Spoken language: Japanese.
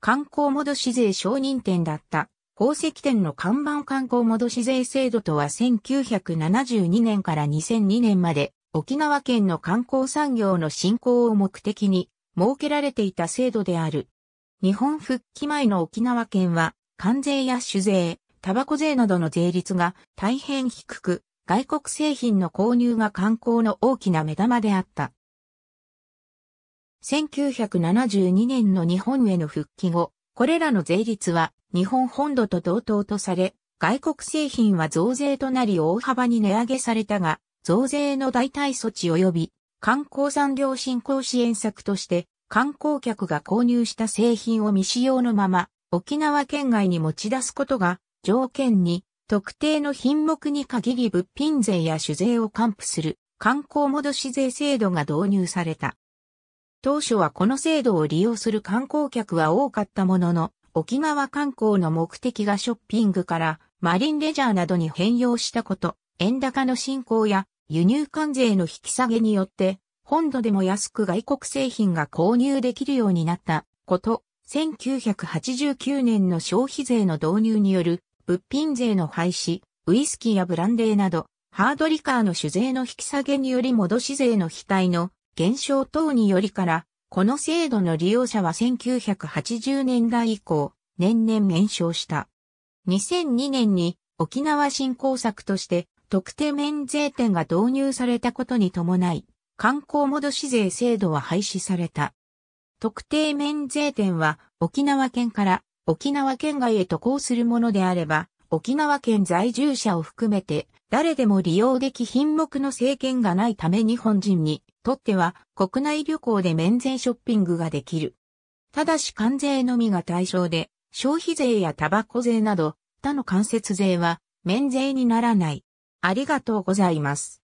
観光戻し税承認店だった宝石店の看板観光戻し税制度とは1972年から2002年まで沖縄県の観光産業の振興を目的に設けられていた制度である。日本復帰前の沖縄県は関税や酒税、タバコ税などの税率が大変低く、外国製品の購入が観光の大きな目玉であった。1972年の日本への復帰後、これらの税率は日本本土と同等とされ、外国製品は増税となり大幅に値上げされたが、増税の代替措置及び観光産業振興支援策として観光客が購入した製品を未使用のまま沖縄県外に持ち出すことが条件に特定の品目に限り物品税や酒税を還付する観光戻し税制度が導入された。当初はこの制度を利用する観光客は多かったものの、沖縄観光の目的がショッピングからマリンレジャーなどに変容したこと、円高の進行や輸入関税の引き下げによって、本土でも安く外国製品が購入できるようになったこと、1989年の消費税の導入による物品税の廃止、ウイスキーやブランデーなど、ハードリカーの酒税の引き下げにより戻し税の非対の減少等によりから、この制度の利用者は1980年代以降、年々減少した。2002年に沖縄振興策として特定免税店が導入されたことに伴い、観光戻し税制度は廃止された。特定免税店は沖縄県から沖縄県外へ渡航するものであれば、沖縄県在住者を含めて誰でも利用でき品目の制限がないため日本人にとっては国内旅行で免税ショッピングができる。ただし関税のみが対象で、消費税やタバコ税など他の間接税は免税にならない。ありがとうございます。